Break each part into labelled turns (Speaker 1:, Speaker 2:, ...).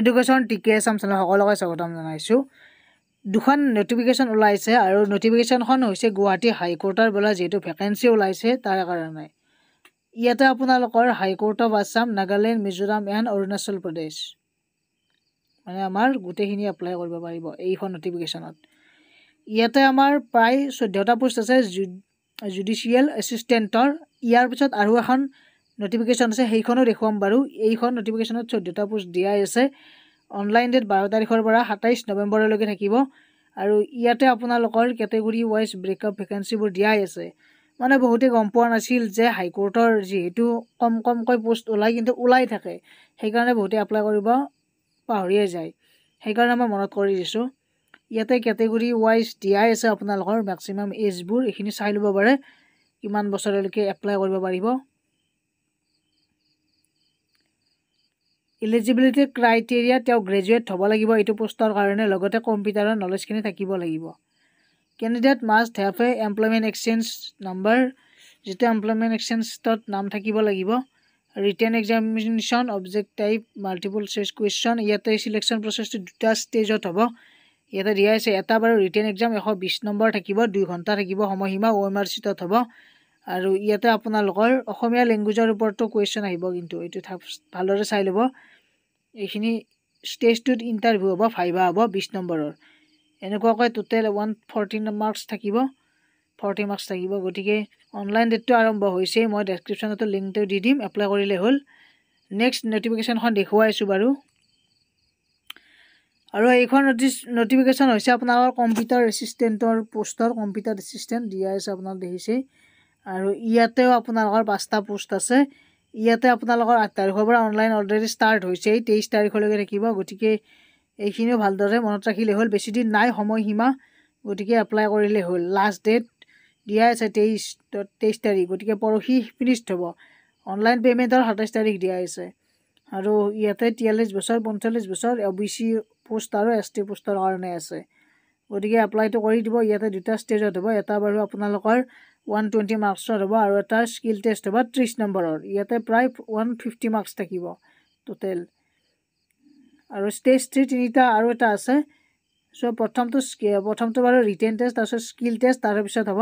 Speaker 1: education T K S M channel সকলোকে স্বাগতম জনাইছোঁ দুখন নটিফিকেশ্যন ওলাইছে আৰু নটিফিকেশ্যনখন হৈছে গুৱাহাটী হাইকোৰ্টৰ বোলা যিহেতু ভেকেঞ্চি ওলাইছে তাৰ কাৰণে ইয়াতে আপোনালোকৰ high court of Assam Nagaland Mizoram and Arunachal Pradesh মানে আমাৰ গোটেইখিনি এপ্লাই কৰিব পাৰিব এইখন নটিফিকেশ্যনত ইয়াতে আমাৰ প্ৰায় চৈধ্যটা পোষ্ট আছে জুডিচিয়েল এচিষ্টেণ্টৰ ইয়াৰ পিছত আৰু এখন নটিফিকেশ্যন আছে সেইখনো দেখুৱাম বাৰু এইখন নটিফিকেশ্যনত চৈধ্যটা পোষ্ট দিয়াই আছে অনলাইন ডেট বাৰ তাৰিখৰ পৰা সাতাইছ নৱেম্বৰলৈকে থাকিব আৰু ইয়াতে আপোনালোকৰ কেটেগৰী ৱাইজ ব্ৰেকআপ ভেকেঞ্চিবোৰ দিয়াই আছে মানে বহুতে গম পোৱা নাছিল যে হাইকোৰ্টৰ যিহেতু কম কমকৈ পোষ্ট ওলায় কিন্তু ওলাই থাকে সেইকাৰণে বহুতে এপ্লাই কৰিব পাহৰিয়ে যায় সেইকাৰণে মই মনত কৰি দিছোঁ ইয়াতে কেটেগৰী ৱাইজ দিয়াই আছে আপোনালোকৰ মেক্সিমাম এজবোৰ এইখিনি চাই ল'ব পাৰে কিমান বছৰলৈকে এপ্লাই কৰিব পাৰিব ইলিজিবিলিটি ক্ৰাইটেৰিয়া তেওঁ গ্ৰেজুৱেট হ'ব লাগিব এইটো পোষ্টৰ কাৰণে লগতে কম্পিউটাৰৰ নলেজখিনি থাকিব লাগিব candidate must have a employment exchange number যিটো এমপ্লয়মেণ্ট এক্সেঞ্জত নাম থাকিব লাগিব written examination object type multiple choice question ইয়াতে চিলেকশ্যন প্ৰচেছটো দুটা ষ্টেজত হ'ব ইয়াতে দিয়া হৈছে এটা বাৰু ৰিটেন এক্সাম এশ বিছ নম্বৰ থাকিব দুই ঘণ্টা থাকিব সময়সীমা অ' এম আৰ চিটত হ'ব আৰু ইয়াতে আপোনালোকৰ অসমীয়া লেংগুৱেজৰ ওপৰতো কুৱেশ্যন আহিব কিন্তু এইটো ভালদৰে চাই ল'ব এইখিনি ষ্টেজটোত ইণ্টাৰভিউ হ'ব ভাইবা হ'ব বিছ নম্বৰৰ এনেকুৱাকৈ টোটেল ওৱান ফৰ্টিন মাৰ্কছ থাকিব ফৰ্টি মাৰ্কছ থাকিব গতিকে অনলাইন ডেটটো আৰম্ভ হৈছে মই ডেছক্ৰিপশ্যনতো লিংকটো দি দিম এপ্লাই কৰিলে হ'ল নেক্সট ন'টিফিকেশ্যনখন দেখুৱাইছোঁ বাৰু আৰু এইখন ন'টিফিকেশ্যন হৈছে আপোনালোকৰ কম্পিউটাৰ এচিষ্টেণ্টৰ পোষ্টৰ কম্পিউটাৰ এচিষ্টেণ্ট দিয়াই আছে আপোনাক দেখিছেই আৰু ইয়াতেও আপোনালোকৰ পাঁচটা পোষ্ট আছে ইয়াতে আপোনালোকৰ আঠ তাৰিখৰ পৰা অনলাইন অলৰেডি ষ্টাৰ্ট হৈছে এই তেইছ তাৰিখলৈকে থাকিব গতিকে এইখিনিও ভালদৰে মনত ৰাখিলে হ'ল বেছিদিন নাই সময়সীমা গতিকে এপ্লাই কৰিলে হ'ল লাষ্ট ডেট দিয়া আছে তেইছ তেইছ তাৰিখ গতিকে পৰহি ফিনিষ্ট হ'ব অনলাইন পে'মেণ্টৰ সাতাইছ তাৰিখ দিয়া আছে আৰু ইয়াতে তিয়াল্লিছ বছৰ পঞ্চল্লিছ বছৰ অ' বি চি পোষ্ট আৰু এছ টি পোষ্টৰ কাৰণে আছে গতিকে এপ্লাইটো কৰি দিব ইয়াতে দুটা ষ্টেজত হ'ব এটা বাৰু আপোনালোকৰ ওৱান টুৱেণ্টি মাৰ্কছৰ হ'ব আৰু এটা স্কিল টেষ্ট হ'ব ত্ৰিছ নম্বৰৰ ইয়াতে প্ৰায় ওৱান ফিফটি মাৰ্কছ থাকিব টোটেল আৰু ষ্টেজ থ্ৰী তিনিটা আৰু এটা আছে চ' প্ৰথমটো প্ৰথমটো বাৰু ৰিটেন টেষ্ট তাৰপিছত স্কিল টেষ্ট তাৰপিছত হ'ব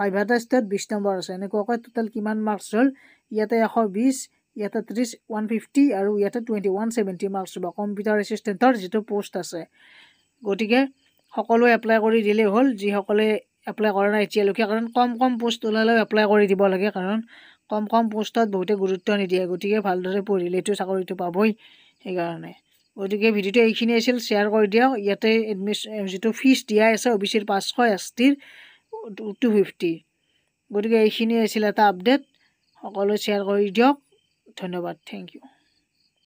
Speaker 1: ফাইভ হাণ্ড্ৰেড ষ্টেট বিছ নম্বৰ আছে এনেকুৱাকৈ টোটেল কিমান মাৰ্কছ হ'ল ইয়াতে এশ বিছ ইয়াতে ত্ৰিছ ওৱান ফিফটি আৰু ইয়াতে টুৱেণ্টি ওৱান ছেভেণ্টি মাৰ্কছ হ'ব কম্পিউটাৰ এচিষ্টেণ্টৰ যিটো প'ষ্ট আছে গতিকে সকলোৱে এপ্লাই কৰি দিলেই হ'ল যিসকলে এপ্লাই কৰা নাই এতিয়ালৈকে কাৰণ কম কম পোষ্ট ওলালেও এপ্লাই কৰি দিব লাগে কাৰণ কম কম পোষ্টত বহুতে গুৰুত্ব নিদিয়ে গতিকে ভালদৰে পঢ়িলে পঢ়িলেতো চাকৰিটো পাবই সেইকাৰণে গতিকে ভিডিঅ'টো এইখিনি আছিল শ্বেয়াৰ কৰি দিয়ক ইয়াতে এডমিশ্যন যিটো ফিজ দিয়াই আছে অ' বি চিৰ পাঁচশ এছ টিৰ টু ফিফটি গতিকে এইখিনি আছিল এটা আপডেট সকলোৱে শ্বেয়াৰ কৰি দিয়ক ধন্যবাদ থেংক ইউ